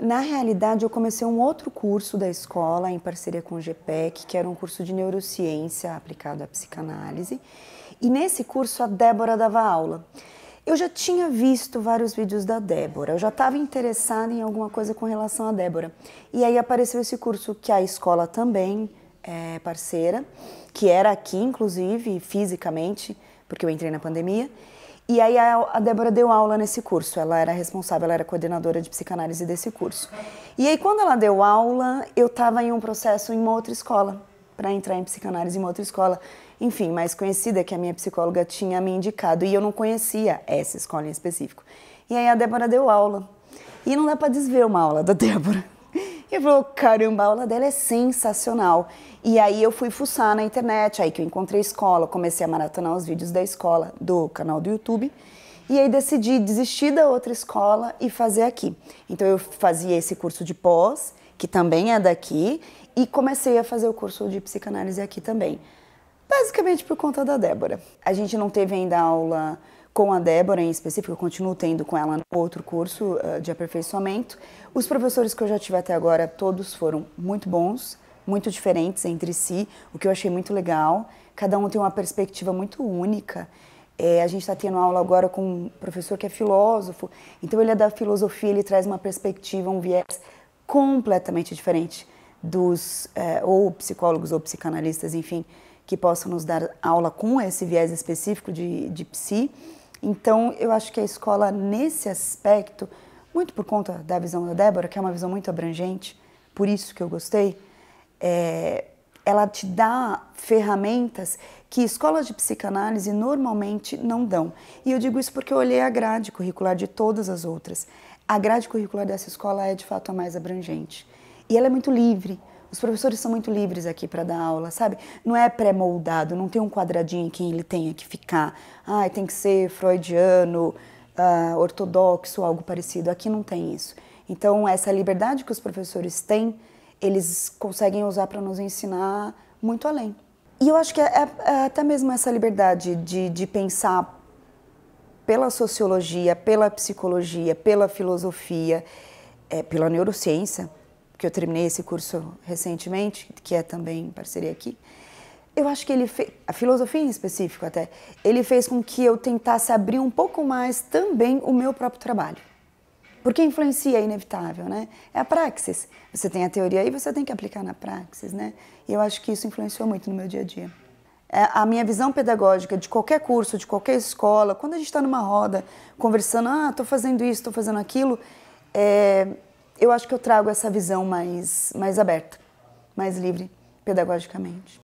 na realidade, eu comecei um outro curso da escola em parceria com o GPEC, que era um curso de neurociência aplicado à psicanálise. E nesse curso a Débora dava aula. Eu já tinha visto vários vídeos da Débora, eu já estava interessada em alguma coisa com relação à Débora. E aí apareceu esse curso que a escola também é parceira, que era aqui, inclusive, fisicamente, porque eu entrei na pandemia. E aí a, a Débora deu aula nesse curso, ela era responsável, ela era coordenadora de psicanálise desse curso. E aí quando ela deu aula, eu estava em um processo em uma outra escola, para entrar em psicanálise em uma outra escola, enfim, mais conhecida, que a minha psicóloga tinha me indicado, e eu não conhecia essa escola em específico. E aí a Débora deu aula. E não dá para desver uma aula da Débora. E ele falou, caramba, a aula dela é sensacional. E aí eu fui fuçar na internet, aí que eu encontrei escola, comecei a maratonar os vídeos da escola, do canal do YouTube. E aí decidi desistir da outra escola e fazer aqui. Então eu fazia esse curso de pós, que também é daqui, e comecei a fazer o curso de psicanálise aqui também. Basicamente por conta da Débora. A gente não teve ainda aula com a Débora em específico, eu continuo tendo com ela outro curso eh, de aperfeiçoamento. Os professores que eu já tive até agora, todos foram muito bons, muito diferentes entre si, o que eu achei muito legal. Cada um tem uma perspectiva muito única. É, a gente está tendo aula agora com um professor que é filósofo, então ele é da filosofia, ele traz uma perspectiva, um viés completamente diferente dos é, ou psicólogos ou psicanalistas, enfim, que possam nos dar aula com esse viés específico de, de psi. Então, eu acho que a escola, nesse aspecto, muito por conta da visão da Débora, que é uma visão muito abrangente, por isso que eu gostei, é, ela te dá ferramentas que escolas de psicanálise normalmente não dão. E eu digo isso porque eu olhei a grade curricular de todas as outras. A grade curricular dessa escola é de fato a mais abrangente. E ela é muito livre. Os professores são muito livres aqui para dar aula, sabe? Não é pré-moldado, não tem um quadradinho em quem ele tenha que ficar. Ah, tem que ser freudiano, uh, ortodoxo, algo parecido. Aqui não tem isso. Então, essa liberdade que os professores têm, eles conseguem usar para nos ensinar muito além. E eu acho que é, é, é até mesmo essa liberdade de, de pensar pela sociologia, pela psicologia, pela filosofia, é, pela neurociência, que eu terminei esse curso recentemente, que é também parceria aqui, eu acho que ele fez, a filosofia em específico até, ele fez com que eu tentasse abrir um pouco mais também o meu próprio trabalho. Porque influencia é inevitável, né? É a praxis. Você tem a teoria e você tem que aplicar na praxis, né? E eu acho que isso influenciou muito no meu dia a dia. É, a minha visão pedagógica de qualquer curso, de qualquer escola, quando a gente está numa roda conversando, ah, estou fazendo isso, estou fazendo aquilo, é, eu acho que eu trago essa visão mais, mais aberta, mais livre pedagogicamente.